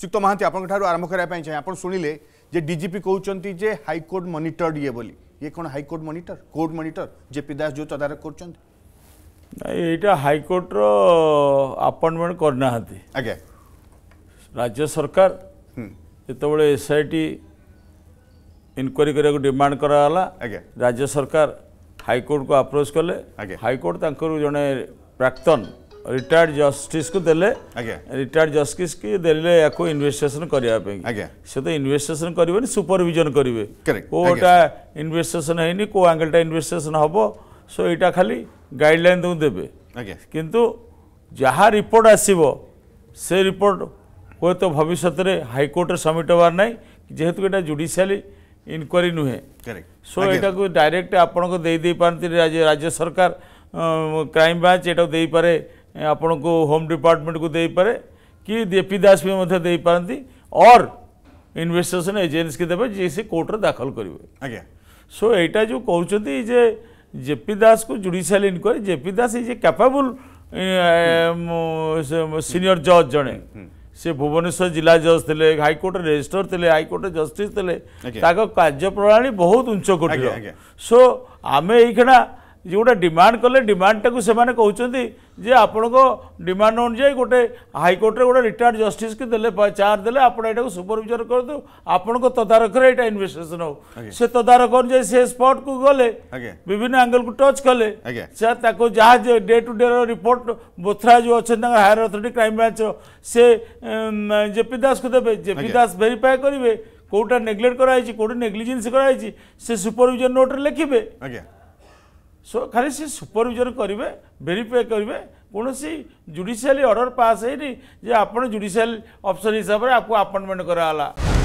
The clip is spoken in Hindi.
ଶ୍ରୀଯୁକ୍ତ ମହାନ୍ତି ଆପଣଙ୍କଠାରୁ ଆରମ୍ଭ କରିବା ପାଇଁ ଚାହେଁ ଆପଣ ଶୁଣିଲେ ଯେ ଡିଜିପି କହୁଛନ୍ତି ଯେ ହାଇକୋର୍ଟ ମନିଟର୍ଡ ଇଏ ବୋଲି ଇଏ କ'ଣ high court monitor court monitor JP Das ଯେଉଁ ତଦାରଖ କରୁଛନ୍ତି ନାଇଁ ଏଇଟା ହାଇକୋର୍ଟର ଆପଏଣ୍ଟମେଣ୍ଟ କରିନାହାନ୍ତି ଆଜ୍ଞା ରାଜ୍ୟ ସରକାର ଯେତେବେଳେ ଏସ୍ଆଇଟି ଇନକ୍ୱାରି କରିବାକୁ ଡିମାଣ୍ଡ କରାଗଲା ରାଜ୍ୟ ସରକାର ହାଇକୋର୍ଟକୁ ଆପ୍ରୋଚ୍ କଲେ ହାଇକୋର୍ଟ ତାଙ୍କର ଜଣେ ପ୍ରାକ୍ତନ रिटायर्ड जस्टिस को देले रिटायर्ड जस्टिस के देले याको इन्वेस्टिगेशन करिया पे से तो इन्वेस्टिगेशन करिवनी सुपरविजन करिवे कोटा इन्वेस्टिगेशन हैनी को एंगल टा इन्वेस्टिगेशन होबो सो एटा खाली गाइडलाइन दउ देबे किंतु जहा रिपोर्ट आसीबो से रिपोर्ट होय तो भविष्य रे हाई कोर्ट रे सबमिट होवार नै जेहेतु एटा जुडिशियली इन्क्वायरी नुहे करेक्ट सो एटा को डायरेक्ट आपन को दे दे पांती राज्य सरकार क्राइम ब्रांच एटा दे पारे आपण को होम डिपार्टमेंट को दे कि डीएपी दास भी मध्य दे पारंती और इन्वेस्टिगेशन एजेन्सी के देवे जी से कोर्टर दाखल करेंगे सो यहाँ जो कहते जेपी दास को judicial inquiry JP Das is a capable senior जज जड़े हम्म, हम्म। से भुवनेश्वर जिला जज थे हाइकोर्ट रेजिस्टर थे हाइकोर्ट जस्टिस थे कार्यप्रणाली बहुत उच्चकोटी सो आम यही गोटे डिमाण कले डिमाण्डा को सेने कहते जे आपण डिमाण्ड अनुजाई गोटे हाइकोर्टे गोटे रिटायर्ड जस्टिस के दे चार दे आपको कर करदे आपण तदारख रहा इनभेस्टेसन हो से तदारख अनुजाई से स्पट को गले विभिन्न आंगल को टच कले जहाँ डे टू डे रिपोर्ट बोथरा जो अच्छे हायर अथरीटी क्राइम ब्रांच से जेपी दास को देवे जेपी दास भेरीफाए करेंगे कौटा नेग्लेक्ट कराई कौटे नेग्लीजेन्स कर से सुपरभिजन नोट्रे लिखे ସୋ ଖାଲି ସେ ସୁପରଭିଜନ କରିବେ ଭେରିଫାଏ କରିବେ କୌଣସି ଜୁଡ଼ିସିଆଲ ଅର୍ଡ଼ର ପାସ୍ ହେଇନି ଯେ ଆପଣ ଜୁଡ଼ିସିଆଲ ଅଫିସର ହିସାବରେ ଆପଣଙ୍କୁ ଆପଏଣ୍ଟମେଣ୍ଟ କରାଗଲା